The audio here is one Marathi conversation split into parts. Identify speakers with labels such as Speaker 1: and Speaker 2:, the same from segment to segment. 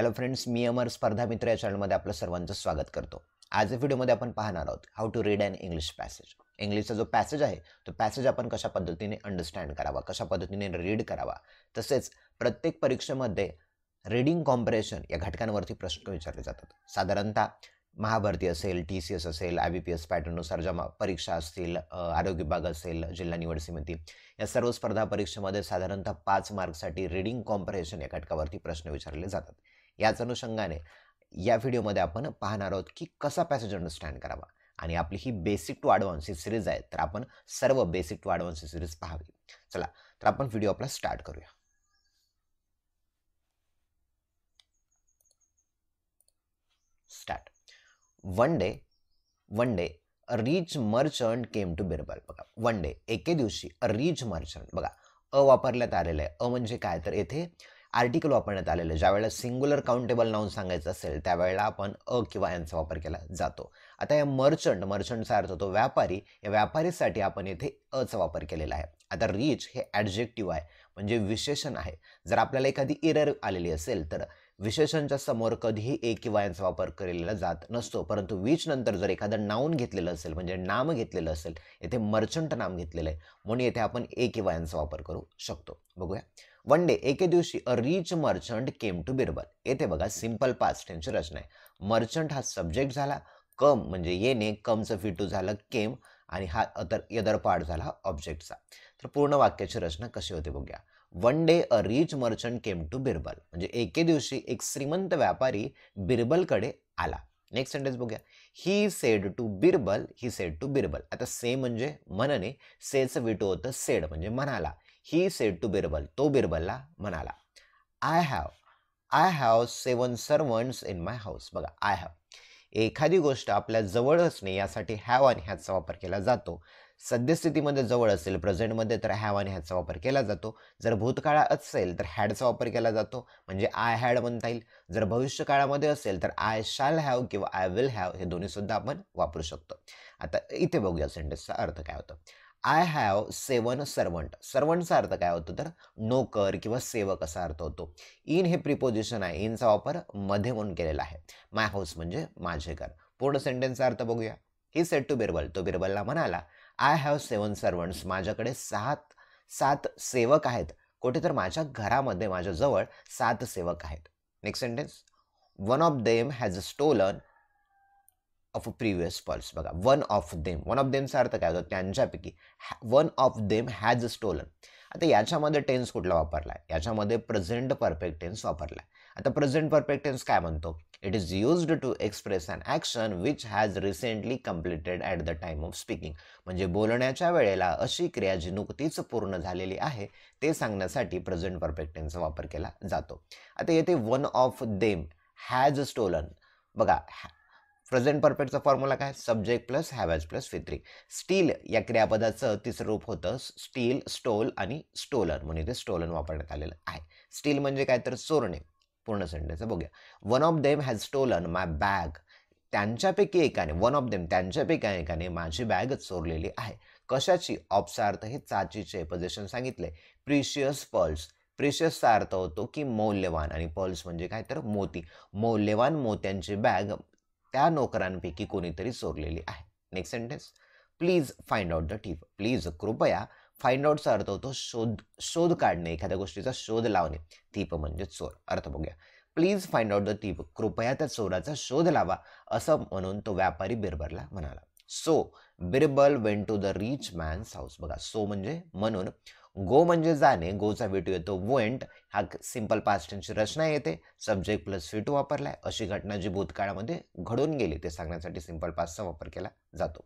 Speaker 1: हॅलो फ्रेंड्स मी अमर स्पर्धा मित्र या चॅनलमध्ये आपलं सर्वांचं स्वागत करतो आज व्हिडिओमध्ये आपण पाहणार आहोत how to read and English passage इंग्लिशचा जो पॅसेज आहे तो पॅसेज आपण कशा पद्धतीने अंडरस्टँड करावा कशा पद्धतीने रीड करावा तसेच प्रत्येक परीक्षेमध्ये रीडिंग कॉम्परेशन या घटकांवरती प्रश्न विचारले जातात साधारणतः महाभारती असेल टी सी एस असेल आय बी पी एस पॅटर्ननुसार ज्या परीक्षा असतील आरोग्य विभाग असेल जिल्हा निवड समिती या सर्व स्पर्धा परीक्षेमध्ये साधारणतः पाच मार्कसाठी रीडिंग कॉम्परेशन या घटकावरती प्रश्न विचारले जातात याच अनुषंगाने या व्हिडिओमध्ये आपण पाहणार आहोत की कसा पॅसेज अंडरस्टँड करावा आणि आपली ही बेसिक टू ॲडव्हान्स ही सिरीज आहे तर आपण सर्व बेसिक टू ॲडव्हान्स ही सिरीज पाहावी चला तर आपण व्हिडिओ आपला स्टार्ट करूया start one day one day a rich merchant came to Birbal बघा वन डे एके दिवशी अ रिच मर्चंट बघा अ वापरण्यात आलेलं आहे अ म्हणजे काय तर येथे आर्टिकल वापरण्यात आलेलं ज्यावेळेला सिंग्युलर काउंटेबल नाऊन सांगायचं असेल त्यावेळेला आपण अ किंवा यांचा वापर केला जातो आता या मर्चंट मर्चंटचा अर्थ होतो व्यापारी या व्यापारीसाठी आपण येथे अचा वापर केलेला आहे आता रिच हे ॲडजेक्टिव्ह आहे म्हणजे विशेषण आहे जर आपल्याला एखादी इरर आलेली असेल तर विशेषणच्या समोर कधीही ए किंवा यांचा वापर केलेला जात नसतो परंतु वीच नंतर जर एखादं नाऊन घेतलेलं असेल म्हणजे नाम घेतलेलं असेल येथे मर्चंट नाम घेतलेलं आहे म्हणून येथे आपण ए किंवा यांचा वापर करू शकतो बघूया वन डे एके दिवशी a rich merchant came to Birbal येथे बघा सिम्पल पास्ट त्यांची रचना आहे मर्चंट हा सब्जेक्ट झाला कम म्हणजे येणे कमचं फिटू झालं केम आणि हा अदर यदर पार्ट झाला हा ऑब्जेक्टचा तर पूर्ण वाक्याची रचना कशी होते बघूया one day a rich merchant came to Birbal म्हणजे एके दिवशी एक श्रीमंत व्यापारी बिरबलकडे आला नेक्स्ट सेंटेन्स बघूया he said to Birbal he said to Birbal आता से म्हणजे मनने सेचं विटू होतं सेड म्हणजे म्हणाला ही सेड टू बिरबल तो बिरबलला म्हणाला I have I have seven servants in my house बघा आय हॅव एखादी गोष्ट आपल्या जवळ असणे यासाठी हॅव आणि ह्याचा वापर केला जातो सद्यस्थितीमध्ये जवळ असेल प्रेझेंटमध्ये तर हॅव आणि ह्याचा वापर केला जातो जर भूतकाळा असेल तर हॅडचा वापर केला जातो म्हणजे आय हॅड म्हणता येईल जर भविष्य काळामध्ये असेल तर आय शाल हॅव किंवा आय विल हॅव हे दोन्हीसुद्धा आपण वापरू शकतो आता इथे बघूया सेंटेन्सचा अर्थ काय होतं आय हॅव सेवन सर्वंट सर्वंटचा अर्थ काय होतो तर नोकर किंवा सेवक असा अर्थ होतो इन हे प्रिपोजिशन आहे इनचा वापर मध्ये म्हणून केलेला आहे माय हाऊस म्हणजे माझे घर पूर्ण सेंटेन्सचा अर्थ बघूया ही सेट टू बिरबल तो बिरबलला म्हणाला आय हॅव सेवन सर्वंट्स माझ्याकडे सात सात सेवक आहेत कुठे तर माझ्या घरामध्ये माझ्याजवळ सात सेवक आहेत next sentence one of them has stolen of a previous purse बघा one of them one of देमचा अर्थ काय होतो त्यांच्यापैकी one of them has stolen आता याच्यामध्ये टेन्स कुठला वापरला आहे याच्यामध्ये प्रेझेंट परफेक्ट टेन्स वापरला आहे आता प्रेझेंट परफेक्ट टेन्स काय म्हणतो it is used to express an action which has recently completed at the time of speaking म्हणजे बोलण्याच्या वेळेला अशी क्रिया जी नुकतीच पूर्ण झालेली आहे ते सांगण्यासाठी प्रेझेंट परफेक्ट टेन्सचा वापर केला जातो आता येथे one of them has stolen बघा प्रेझेंट परफेक्टचा फॉर्म्युला काय subject plus have has plus V three steal या क्रियापदाचं तिसरं रूप होतं स्टील स्टोल आणि स्टोलन म्हणून इथे स्टोलन वापरण्यात आलेलं आहे स्टील म्हणजे काय तर चोरणे पूर्ण सेंटेन्स बघूया one of them has stolen my bag त्यांच्यापैकी एकाने वन ऑफ देम त्यांच्यापैकी एकाने माझी बॅग चोरलेली आहे कशाची ऑप्सार्थ हे चाचीचे पोझिशन सांगितले प्रिशियस पर्ल्स प्रिशियसचा अर्थ होतो की मौल्यवान आणि पर्ल्स म्हणजे काय तर मोती मौल्यवान मोत्यांची बॅग त्या नोकरांपैकी कोणीतरी चोरलेली आहे next sentence please find out the thief please कृपया फाइंड आउटचा अर्थ होतो शोध शोध काढणे एखाद्या गोष्टीचा शोध लावणे टीप म्हणजे चोर अर्थ बघूया please find out the thief कृपया त्या चोराचा शोध लावा असं म्हणून तो व्यापारी बिरबलला म्हणाला so Birbal went to the rich man's house बघा सो म्हणजे म्हणून गो म्हणजे जाणे गोचा व्ही येतो वेंट हा सिम्पल पास्टेनची रचना येते सब्जेक्ट प्लस व्ही टू वापरलाय अशी घटना जी भूतकाळामध्ये घडून गेली ते सांगण्यासाठी सिंपल पास्टचा वापर केला जातो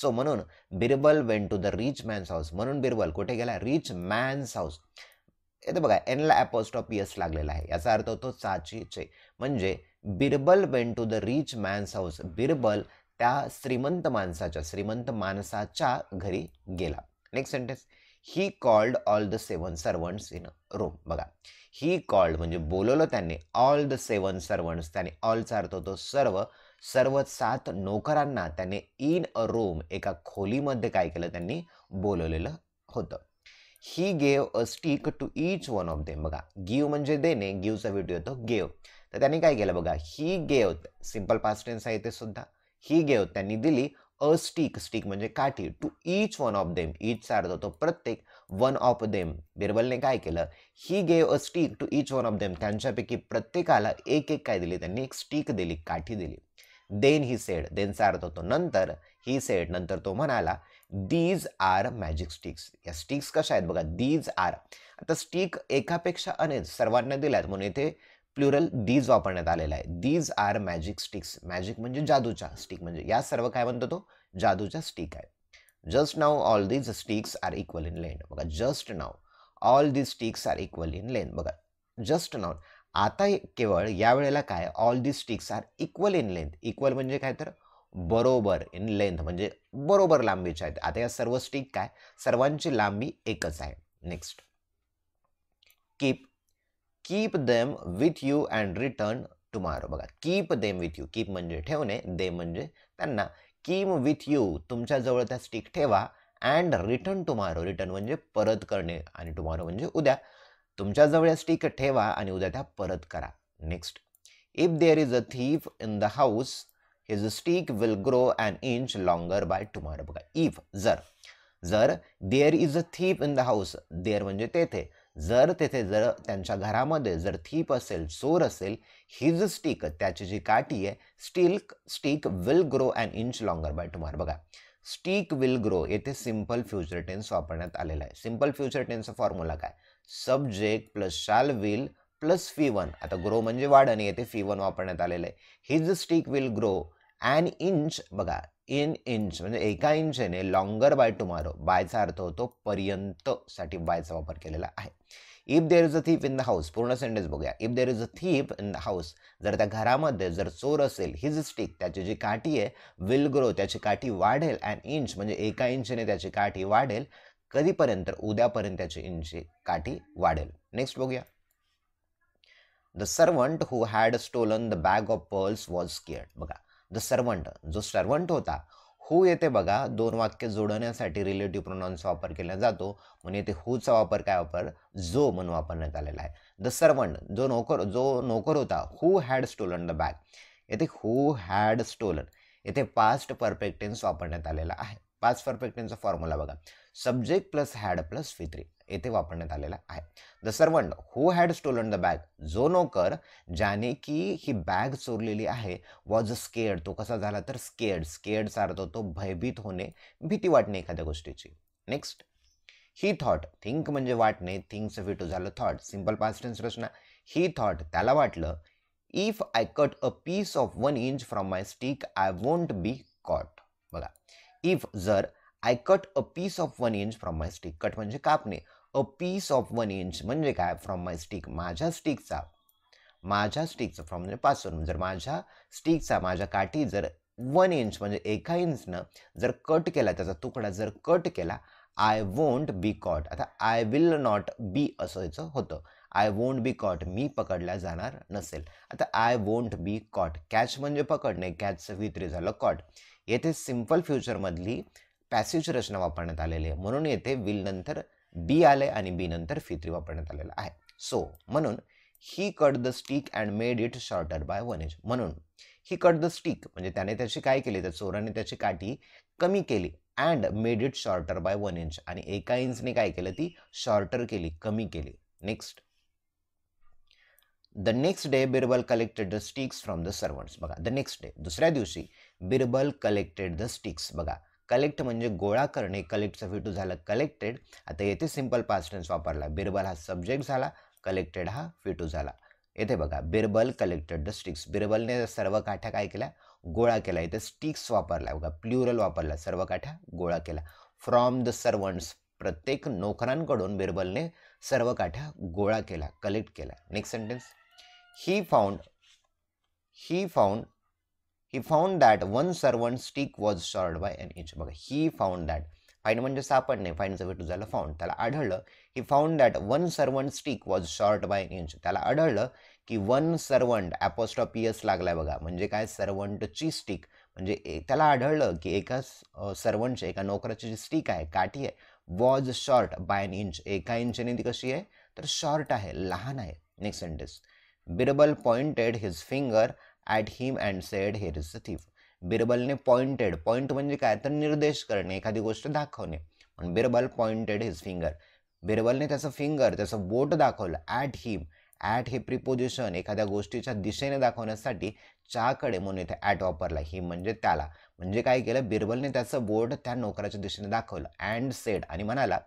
Speaker 1: सो म्हणून Birbal went to the rich man's house म्हणून बिरबल कुठे गेला रिच मॅन्स हाऊस येते बघा एनला ॲपोस्टॉप यस लागलेला आहे याचा अर्थ होतो चाची चे म्हणजे Birbal went to the rich man's house Birbal त्या श्रीमंत माणसाच्या श्रीमंत माणसाच्या घरी गेला next sentence he called all the seven servants in room बघा ही कॉल्ड म्हणजे बोलवलं त्यांनी ऑल द सेवन सर्वंट्स त्याने ऑल अर्थ तो सर्व सर्व सात नोकरांना त्याने इन अ रोम एका खोलीमध्ये काय केलं त्यांनी बोलवलेलं होतं he gave a stick to each one of them बघा गिव म्हणजे देणे गिवचा व्हिडिओ येतो गेव तर त्यांनी काय केलं बघा he gave simple past tense आहे ते सुद्धा ही गेव त्यांनी दिली अ स्टिक स्टिक म्हणजे काठी to each one of them each अर्थ होतो प्रत्येक वन ऑफ देम बिरबलने काय केलं he gave a stick to each one of them त्यांच्यापैकी प्रत्येकाला एक एक काय दिली त्यांनी एक स्टिक दिली काठी दिली देन ही सेड देनचा अर्थ होतो नंतर ही सेड नंतर तो म्हणाला दीज आर मॅजिक स्टिक्स या स्टिक्स कशा आहेत बघा दीज आर आता स्टिक एकापेक्षा अनेक सर्वांना दिल्यात म्हणून इथे प्लुरल दीज वापरण्यात आलेला आहे these are magic sticks magic म्हणजे जादूच्या स्टिक म्हणजे या सर्व काय म्हणतो तो जादूच्या स्टिक आहे just now all these sticks are equal in length बघा just now all these sticks are equal in length बघा जस्ट नाव आता केवळ या वेळेला काय all the sticks are equal in length equal म्हणजे काय तर बरोबर इन लेंथ म्हणजे बरोबर लांबीच्या आहेत आता या सर्व स्टिक काय सर्वांची लांबी एकच आहे next keep keep them with you and return tomorrow बघा keep them with you keep म्हणजे ठेवणे दे म्हणजे त्यांना कीम विथ यू तुमच्याजवळ त्या स्टिक ठेवा अँड रिटर्न टुमारो रिटर्न म्हणजे परत करणे आणि टुमारो म्हणजे उद्या तुमच्याजवळ या स्टिक ठेवा आणि उद्या त्या परत करा next if there is a thief in the house his stick will grow and inch longer by tomorrow बघा इफ जर जर there is a thief in the house there म्हणजे तेथे जर तेथे जर त्यांच्या घरामध्ये जर थीप असेल चोर असेल हिज स्टिक त्याची जी काठी आहे स्टील stick will grow and inch longer by tomorrow बघा स्टिक विल ग्रो येथे सिम्पल फ्युचर टेन्स वापरण्यात आलेला आहे सिम्पल फ्युचर टेन्सचा फॉर्म्युला काय subject plus shall will plus V one आता ग्रो म्हणजे वाढ आणि येथे फी वन वापरण्यात आलेलं आहे his stick will grow and inch बघा इन इंच म्हणजे एका इंचने लॉंगर बाय टुमारो बायचा अर्थ होतो साठी बायचा वापर केलेला आहे if there is a thief in the house पूर्ण सेंटेन्स बघूया if there is a thief in the house जर त्या घरामध्ये जर चोर असेल हिज स्टिक त्याची जी काठी आहे विल ग्रो त्याची काठी वाढेल अँड इंच म्हणजे एका इंचने त्याची काठी वाढेल कधीपर्यंत उद्यापर्यंत त्याची इंची काठी वाढेल नेक्स्ट बघूया the servant who had stolen the bag of pearls was scared बघा द सर्वंट जो सर्वंट होता हू येते बघा दोन वाक्य जोडण्यासाठी रिलेटिव्ह प्रोनाऊनचा वापर केला जातो म्हणून येथे हूचा वापर काय वापर जो म्हणून वापरण्यात आलेला आहे द सर्वंट जो नोकर जो नोकर होता who had stolen the bag येथे हू हॅड स्टोलन येथे पास्ट परफेक्टेन्स वापरण्यात आलेला आहे पास्ट परफेक्टेन्सचा फॉर्म्युला बघा subject plus had plus V three येथे वापरण्यात आलेला आहे the servant who had stolen the bag जो नोकर ज्याने की ही बॅग चोरलेली आहे वॉज स्केअर्ड तो कसा झाला तर स्केअर्ड स्केअर्डचा अर्थ होतो भयभीत होणे भीती वाटणे एखाद्या गोष्टीची नेक्स्ट ही थॉट थिंक म्हणजे वाटणे थिंक्स फिट झालं थॉट सिम्पल पास्टेन्स रचना ही थॉट त्याला वाटलं if I cut a piece of one inch from my stick I won't be caught बघा इफ जर I cut a piece of one inch from my stick cut म्हणजे कापणे a piece of one inch म्हणजे काय फ्रॉम माय स्टिक माझ्या स्टिकचा माझ्या स्टिकचा फ्रॉम म्हणजे पासून जर माझ्या स्टिकचा माझ्या काठी जर वन इंच म्हणजे एका इंचनं जर कट केला त्याचा तुकडा जर कट केला आय वोंट बी कॉट आता आय विल नॉट बी असायचं होतं आय वोंट बी कॉट मी पकडल्या जाणार नसेल आता I won't be caught catch म्हणजे पकडणे कॅचचं वित्री झालं कॉट येथे सिम्पल फ्युचरमधली पॅसेज रचना वापरण्यात आलेली आहे म्हणून येथे विल नंतर बी आलंय आणि बी नंतर फी वापरण्यात आलेला आहे सो म्हणून he cut the stick and made it shorter by one inch म्हणून ही कट द स्टिक म्हणजे त्याने त्याची काय केली तर चोराने त्याची काठी कमी केली and made it shorter by one inch आणि एका इंचने काय केलं ती शॉर्टर केली कमी केली next the next day Birbal collected the sticks from the servants बघा द नेक्स्ट डे दुसऱ्या दिवशी बिरबल कलेक्टेड द स्टिक्स बघा कलेक्ट म्हणजे गोळा करणे कलेक्ट फिटू झालं कलेक्टेड आता येथे सिम्पल पास्टन्स वापरला बिरबल हा सब्जेक्ट झाला कलेक्टेड हा फिटू झाला येथे बघा बिरबल कलेक्टेड द स्टिक्स बिरबलने सर्व काठ्या काय केल्या गोळा केला इथे स्टिक्स वापरला बघा प्ल्युरल वापरला सर्व काठ्या गोळा केला फ्रॉम द सर्वंट्स प्रत्येक नोकरांकडून बिरबलने सर्व काठ्या गोळा केला कलेक्ट केला next sentence he found he found he found that one servant stick was short by an inch बघा ही फाउंड दॅट फाईंड म्हणजे सापडणे वे टू झालं फाउंड त्याला आढळलं he found that one servant stick was short by an inch त्याला आढळलं की वन सर्वंट ॲपोस्टॉपियस लागलाय बघा म्हणजे काय सर्वंटची स्टिक म्हणजे त्याला आढळलं की एका सर्वंटची एका नोकराची जी स्टिक आहे काठी आहे was short by an inch एका इंचने ती कशी आहे तर शॉर्ट आहे लहान आहे next sentence Birbal pointed his finger at him and said here is the thief बिरबलने पॉइंटेड पॉइंट म्हणजे काय तर निर्देश करणे एखादी गोष्ट दाखवणे पण बिरबल पॉइंटेड हिज फिंगर बिरबलने त्याचं फिंगर त्याचं बोट दाखवलं ॲट हिम ॲट हे प्रिपोजिशन एखाद्या गोष्टीच्या दिशेने दाखवण्यासाठी चहाकडे म्हणून इथे ॲट वापरला हिम म्हणजे त्याला म्हणजे काय केलं बिरबलने त्याचं बोट त्या नोकराच्या दिशेने दाखवलं अँड सेड आणि म्हणाला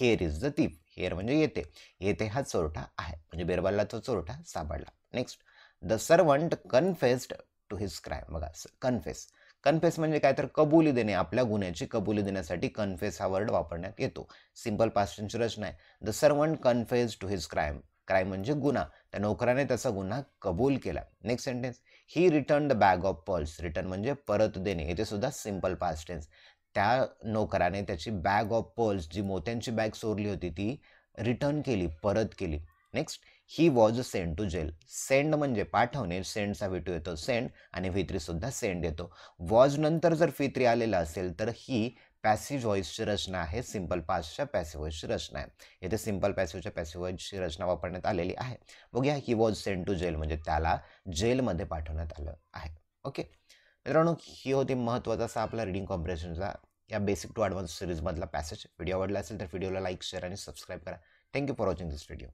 Speaker 1: here is the thief here म्हणजे येते येते हा चोरटा आहे म्हणजे बिरबलला तो चोरटा सापडला next the servant confessed to his crime बघा कन्फेस कन्फेस म्हणजे काय तर कबुली देणे आपल्या गुन्ह्याची कबुली देण्यासाठी कन्फेस हा वर्ड वापरण्यात येतो सिंपल पास्टनची रचना आहे the servant confess to his crime crime म्हणजे गुन्हा त्या नोकराने त्याचा गुन्हा कबूल केला next sentence he return the bag of pearls return म्हणजे परत देणे हे ते सुद्धा सिंपल पास्टेन्स त्या नोकराने त्याची बॅग ऑफ पर्ल्स जी मोत्यांची बॅग चोरली होती ती रिटर्न केली परत केली next he was send to jail send म्हणजे पाठवणे सेंडचा व्ही टू येतो सेंड आणि व्ही थ्री सुद्धा सेंड येतो वॉज नंतर जर व्ही थ्री आलेला असेल तर ही पॅसिव्ह व्हॉइसची रचना आहे सिम्पल पासच्या पॅसिव्ह व्हॉइसची रचना आहे येथे सिम्पल पॅसिव्हच्या पॅसिव्ह व्हॉइसची रचना वापरण्यात आलेली आहे बघूया he was send to jail म्हणजे त्याला जेलमध्ये पाठवण्यात आलं आहे ओके मित्रांनो ही होती महत्त्वाचा असा आपला रिडिंग कॉम्प्रेशनचा या बेसिक टू ॲडव्हान्स सिरीजमधला पॅसेज व्हिडिओ आवडला असेल तर व्हिडिओला लाईक शेअर आणि सबस्क्राईब करा thank you for watching this video